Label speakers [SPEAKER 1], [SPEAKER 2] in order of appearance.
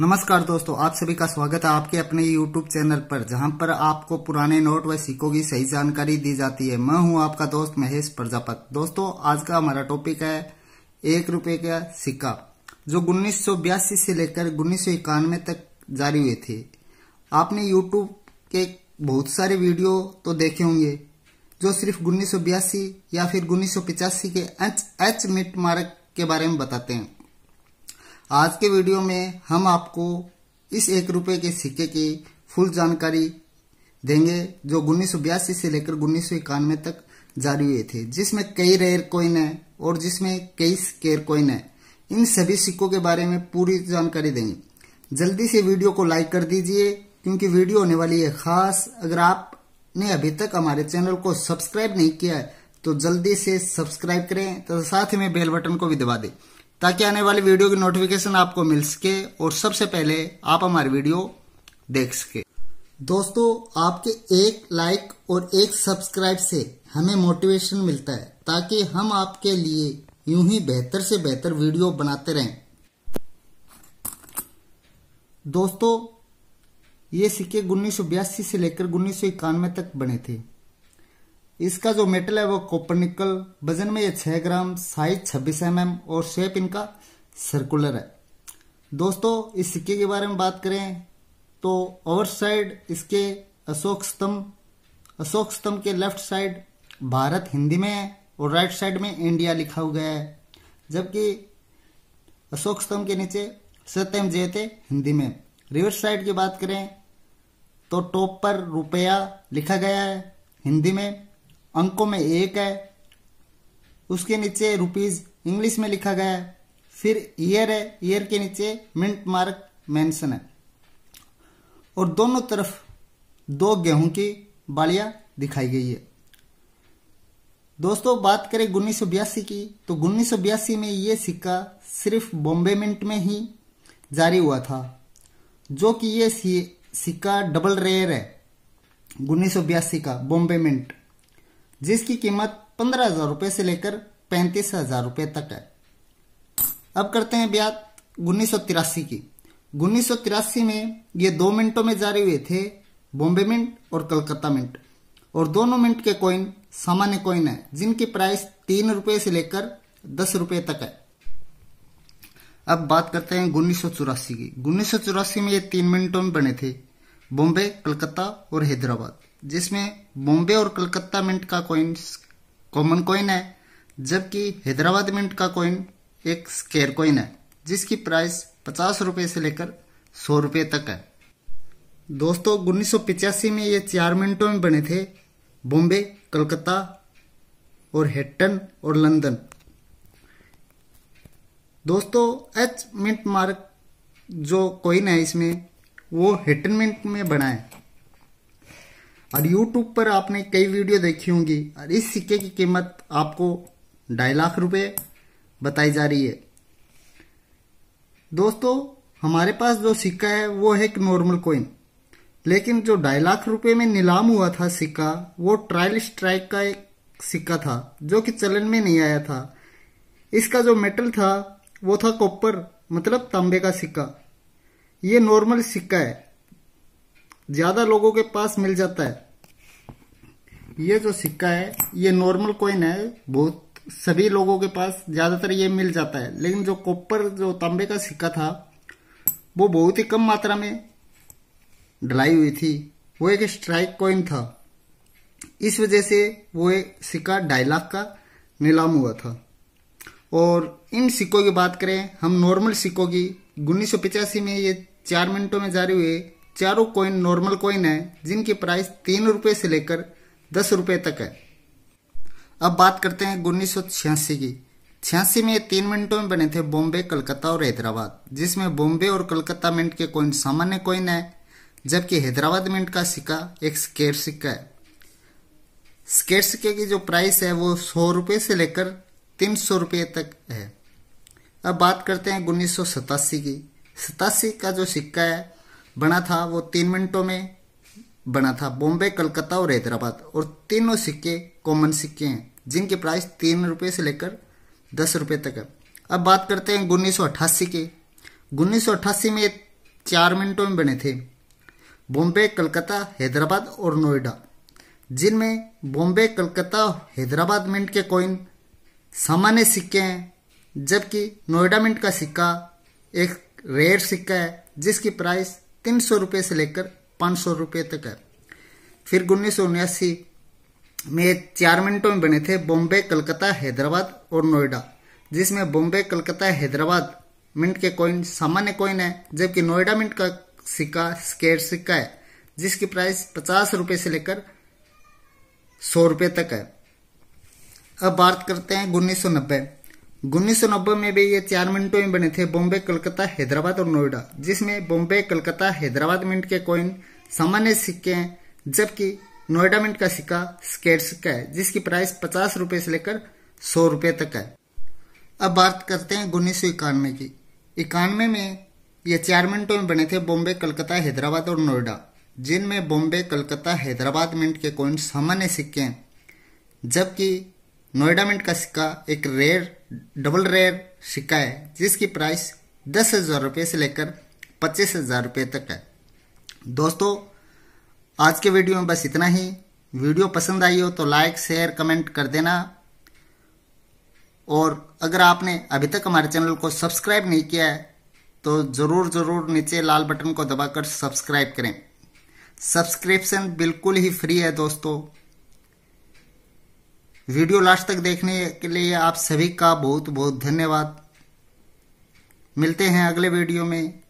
[SPEAKER 1] नमस्कार दोस्तों आप सभी का स्वागत है आपके अपने YouTube चैनल पर जहां पर आपको पुराने नोट व सिक्कों की सही जानकारी दी जाती है मैं हूं आपका दोस्त महेश प्रजापत दोस्तों आज का हमारा टॉपिक है एक रुपए का सिक्का जो उन्नीस से लेकर उन्नीस तक जारी हुए थे आपने यूट्यूब के बहुत सारे वीडियो तो देखे होंगे जो सिर्फ उन्नीस या फिर उन्नीस के एच एच मिट मार्ग के बारे में बताते हैं आज के वीडियो में हम आपको इस एक रुपए के सिक्के की फुल जानकारी देंगे जो उन्नीस से लेकर उन्नीस तक जारी हुए थे जिसमें कई रेयर कॉइन है और जिसमें कई केयर कॉइन है इन सभी सिक्कों के बारे में पूरी जानकारी देंगे जल्दी से वीडियो को लाइक कर दीजिए क्योंकि वीडियो होने वाली है खास अगर आपने अभी तक हमारे चैनल को सब्सक्राइब नहीं किया है तो जल्दी से सब्सक्राइब करें तथा तो साथ में बेल बटन को भी दबा दें ताकि आने वाली वीडियो की नोटिफिकेशन आपको मिल सके और सबसे पहले आप हमारी वीडियो देख सके दोस्तों आपके एक लाइक और एक सब्सक्राइब से हमें मोटिवेशन मिलता है ताकि हम आपके लिए यूं ही बेहतर से बेहतर वीडियो बनाते रहें दोस्तों ये सिक्के उन्नीस से लेकर उन्नीस तक बने थे इसका जो मेटल है वो कॉपर निकल वजन में ये छह ग्राम साइज छब्बीस एम mm एम और शेप इनका सर्कुलर है दोस्तों इस सिक्के के बारे में बात करें तो ओवर साइड इसके अशोक स्तंभ अशोक स्तंभ के लेफ्ट साइड भारत हिंदी में है और राइट साइड में इंडिया लिखा हुआ है जबकि अशोक स्तंभ के नीचे सत्यम जयते हिंदी में रिवर्स साइड की बात करें तो टॉप पर रुपया लिखा गया है हिंदी में अंकों में एक है उसके नीचे रुपीज इंग्लिश में लिखा गया है फिर ईयर है ईयर के नीचे मिंट मार्क मेंशन है और दोनों तरफ दो गेहूं की बालियां दिखाई गई है दोस्तों बात करें उन्नीस की तो उन्नीस में ये सिक्का सिर्फ बॉम्बे मिंट में ही जारी हुआ था जो कि यह सिक्का डबल रेयर है उन्नीस का बॉम्बे मिंट जिसकी कीमत पंद्रह हजार रुपये से लेकर पैंतीस हजार रुपये तक है अब करते हैं ब्याज उन्नीस की उन्नीस में ये दो मिनटों में जारी हुए थे बॉम्बे मिंट और कलकत्ता मिंट और दोनों मिंट के कॉइन सामान्य कॉइन है जिनकी प्राइस तीन रूपये से लेकर दस रूपये तक है अब बात करते हैं उन्नीस की उन्नीस में ये तीन मिनटों में बने थे बॉम्बे कलकत्ता और हैदराबाद जिसमें बॉम्बे और कलकत्ता मिंट का कॉइन कॉमन कॉइन है जबकि हैदराबाद मिंट का कॉइन एक स्केयर कॉइन है जिसकी प्राइस पचास रुपये से लेकर सौ रुपये तक है दोस्तों उन्नीस में ये चार मिनटों में बने थे बॉम्बे कलकत्ता और हेटन और लंदन दोस्तों एच मिंट मार्क जो कॉइन है इसमें वो हेटन मिंट में बना है और यूट्यूब पर आपने कई वीडियो देखी होंगी और इस सिक्के की कीमत आपको ढाई लाख रुपए बताई जा रही है दोस्तों हमारे पास जो सिक्का है वो है एक नॉर्मल कॉइन लेकिन जो ढाई लाख रुपए में नीलाम हुआ था सिक्का वो ट्रायल स्ट्राइक का एक सिक्का था जो कि चलन में नहीं आया था इसका जो मेटल था वो था कॉपर मतलब तांबे का सिक्का ये नॉर्मल सिक्का है ज्यादा लोगों के पास मिल जाता है ये जो सिक्का है ये नॉर्मल कॉइन है बहुत सभी लोगों के पास ज्यादातर ये मिल जाता है लेकिन जो कॉपर जो तांबे का सिक्का था वो बहुत ही कम मात्रा में ढलाई हुई थी वो एक स्ट्राइक कॉइन था इस वजह से वो एक सिक्का ढाई लाख का नीलाम हुआ था और इन सिक्कों की बात करें हम नॉर्मल सिक्कों की उन्नीस में ये चार मिनटों में जारी हुए चारों कॉइन नॉर्मल कॉइन है जिनकी प्राइस तीन रुपये से लेकर दस रुपये तक है अब बात करते हैं उन्नीस की छियासी में तीन मिनटों में बने थे बॉम्बे कलकत्ता और हैदराबाद जिसमें बॉम्बे और कलकत्ता मिंट के कॉइन सामान्य कॉइन है जबकि हैदराबाद मिंट का सिक्का एक स्केर सिक्का है स्केट सिक्के की जो प्राइस है वो सौ रुपये से लेकर तीन सौ रुपये तक है अब बात करते हैं उन्नीस सौ सतासी की सतासी का जो सिक्का है बना था वो तीन मिनटों में बना था बॉम्बे कलकत्ता और हैदराबाद और तीनों सिक्के कॉमन सिक्के हैं जिनके प्राइस तीन रुपये से लेकर दस रुपये तक है अब बात करते हैं उन्नीस सौ अट्ठासी के उन्नीस सौ अट्ठासी में चार मिनटों में बने थे बॉम्बे कलकत्ता हैदराबाद और नोएडा जिनमें बॉम्बे कलकत्ता हैदराबाद मिंट के कॉइन सामान्य सिक्के हैं जबकि नोएडा मिंट का सिक्का एक रेयर सिक्का है जिसकी प्राइस तीन सौ रुपये से लेकर पाँच सौ रुपये तक है फिर उन्नीस सौ उन्यासी में चार मिनटों में बने थे बॉम्बे कलकत्ता हैदराबाद और नोएडा जिसमें बॉम्बे कलकत्ता हैदराबाद मिंट के कॉइन सामान्य कॉइन है जबकि नोएडा मिंट का सिक्का स्केर सिक्का है जिसकी प्राइस पचास रुपये से लेकर सौ रुपये तक है अब बात करते हैं उन्नीस सौ नब्बे उन्नीस में भी ये चार मिनटों में बने थे बॉम्बे कलकत्ता हैदराबाद और नोएडा जिसमें बॉम्बे कलकत्ता हैदराबाद मिंट के कॉइन सामान्य सिक्के हैं जबकि नोएडा मिंट का सिक्का स्केट सिक्का है जिसकी प्राइस पचास रुपए से लेकर सौ रुपए तक है अब बात करते हैं उन्नीस सौ इक्यानवे की इक्यानवे में ये चार मिनटों में बने थे बॉम्बे कलकत्ता हैदराबाद और नोएडा जिनमें बॉम्बे कलकत्ता हैदराबाद मिंट के कॉइन सामान्य सिक्के हैं जबकि नोएडा मिंट का सिक्का एक रेयर डबल रेयर सिक्का है जिसकी प्राइस दस हज़ार रुपये से लेकर पच्चीस हज़ार रुपये तक है दोस्तों आज के वीडियो में बस इतना ही वीडियो पसंद आई हो तो लाइक शेयर कमेंट कर देना और अगर आपने अभी तक हमारे चैनल को सब्सक्राइब नहीं किया है तो ज़रूर ज़रूर नीचे लाल बटन को दबाकर सब्सक्राइब करें सब्सक्रिप्शन बिल्कुल ही फ्री है दोस्तों वीडियो लास्ट तक देखने के लिए आप सभी का बहुत बहुत धन्यवाद मिलते हैं अगले वीडियो में